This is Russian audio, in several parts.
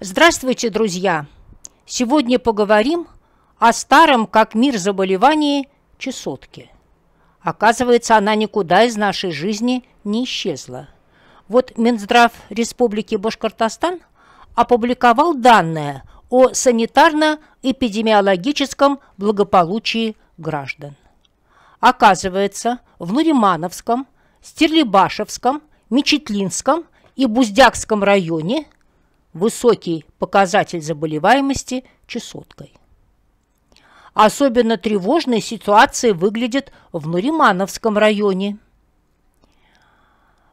Здравствуйте, друзья! Сегодня поговорим о старом как мир заболевании чесотке. Оказывается, она никуда из нашей жизни не исчезла. Вот Минздрав Республики Башкортостан опубликовал данные о санитарно-эпидемиологическом благополучии граждан. Оказывается, в Нуримановском, Стерлибашевском, Мечетлинском и Буздякском районе – высокий показатель заболеваемости чесоткой. Особенно тревожной ситуация выглядит в Нуримановском районе.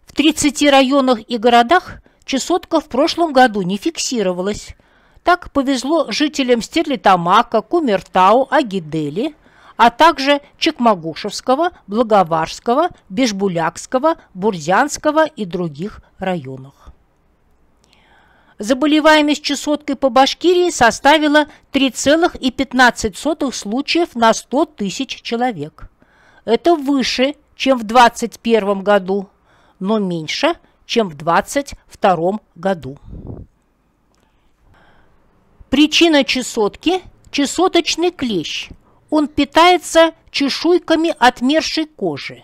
В 30 районах и городах чесотка в прошлом году не фиксировалась. Так повезло жителям Стерлитамака, Кумертау, Агидели, а также Чекмагушевского, Благоварского, Бежбулякского, Бурзянского и других районах заболеваемость чесоткой по Башкирии составила 3,15 случаев на 100 тысяч человек. Это выше, чем в 2021 году, но меньше, чем в 2022 году. Причина чесотки – чесоточный клещ. Он питается чешуйками отмершей кожи.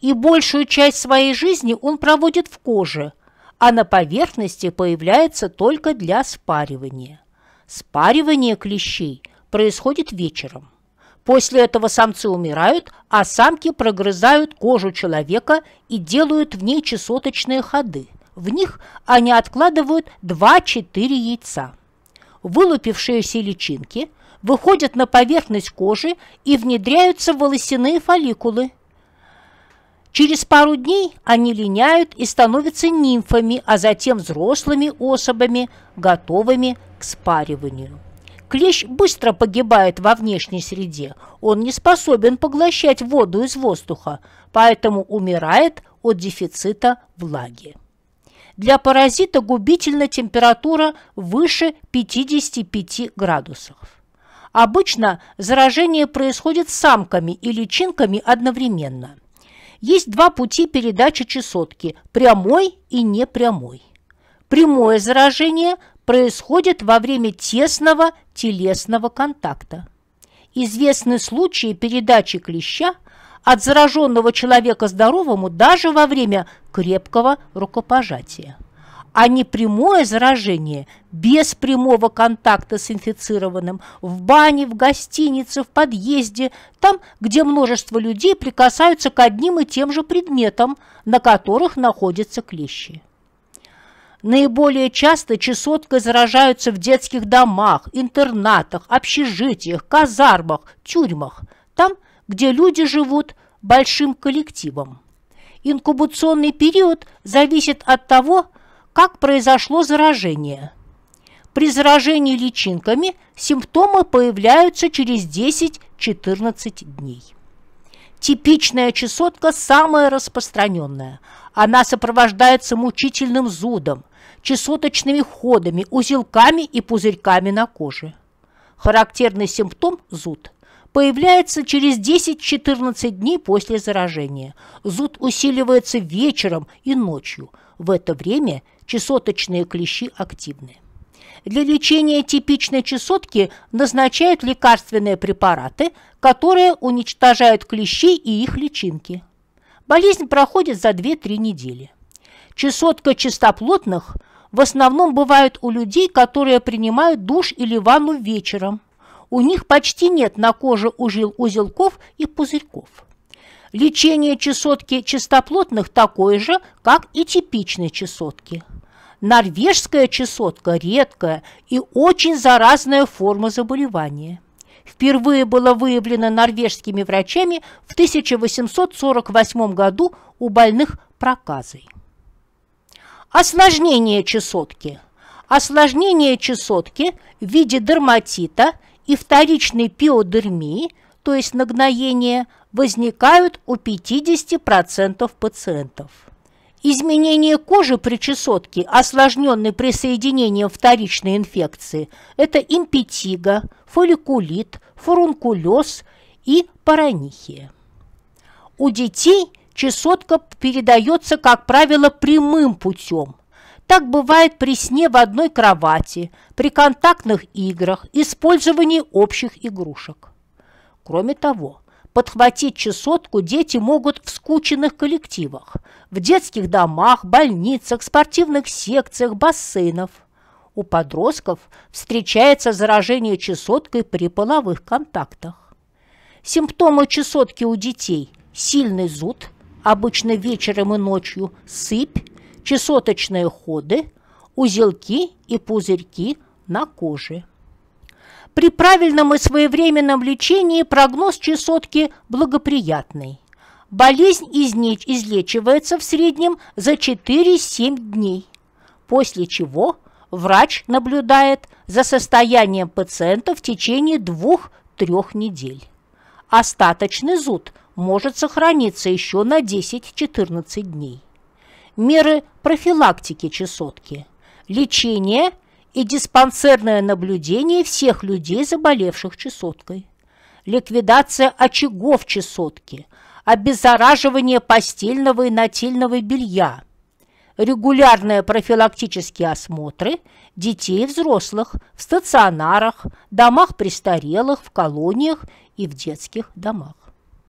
И большую часть своей жизни он проводит в коже – а на поверхности появляется только для спаривания. Спаривание клещей происходит вечером. После этого самцы умирают, а самки прогрызают кожу человека и делают в ней чесоточные ходы. В них они откладывают 2-4 яйца. Вылупившиеся личинки выходят на поверхность кожи и внедряются в волосяные фолликулы – Через пару дней они линяют и становятся нимфами, а затем взрослыми особами, готовыми к спариванию. Клещ быстро погибает во внешней среде. Он не способен поглощать воду из воздуха, поэтому умирает от дефицита влаги. Для паразита губительна температура выше 55 градусов. Обычно заражение происходит самками и личинками одновременно – есть два пути передачи чесотки – прямой и непрямой. Прямое заражение происходит во время тесного телесного контакта. Известны случаи передачи клеща от зараженного человека здоровому даже во время крепкого рукопожатия а не прямое заражение без прямого контакта с инфицированным в бане, в гостинице, в подъезде, там, где множество людей прикасаются к одним и тем же предметам, на которых находятся клещи. Наиболее часто чесоткой заражаются в детских домах, интернатах, общежитиях, казармах, тюрьмах, там, где люди живут большим коллективом. Инкубационный период зависит от того, как произошло заражение. При заражении личинками симптомы появляются через 10-14 дней. Типичная чесотка самая распространенная. Она сопровождается мучительным зудом, чесоточными ходами, узелками и пузырьками на коже. Характерный симптом – зуд – появляется через 10-14 дней после заражения. Зуд усиливается вечером и ночью. В это время чесоточные клещи активны. Для лечения типичной чесотки назначают лекарственные препараты, которые уничтожают клещи и их личинки. Болезнь проходит за 2-3 недели. Чесотка чистоплотных в основном бывает у людей, которые принимают душ или ванну вечером, у них почти нет на коже ужил узелков и пузырьков. Лечение чесотки чистоплотных такое же, как и типичной чесотки. Норвежская чесотка – редкая и очень заразная форма заболевания. Впервые была выявлена норвежскими врачами в 1848 году у больных проказой. Осложнение чесотки – осложнение чесотки в виде дерматита и вторичной пиодермии, то есть нагноения, возникают у 50% пациентов. Изменение кожи при чесотке, осложненной присоединением вторичной инфекции, это импетига, фолликулит, фурункулез и паранихия. У детей чесотка передается, как правило, прямым путем – так бывает при сне в одной кровати, при контактных играх, использовании общих игрушек. Кроме того, подхватить чесотку дети могут в скученных коллективах, в детских домах, больницах, спортивных секциях, бассейнов. У подростков встречается заражение чесоткой при половых контактах. Симптомы чесотки у детей – сильный зуд, обычно вечером и ночью, сыпь, чесоточные ходы, узелки и пузырьки на коже. При правильном и своевременном лечении прогноз чесотки благоприятный. Болезнь излечивается в среднем за 4-7 дней, после чего врач наблюдает за состоянием пациента в течение 2-3 недель. Остаточный зуд может сохраниться еще на 10-14 дней меры профилактики чесотки, лечение и диспансерное наблюдение всех людей, заболевших чесоткой, ликвидация очагов чесотки, обеззараживание постельного и нательного белья, регулярные профилактические осмотры детей и взрослых в стационарах, домах престарелых, в колониях и в детских домах.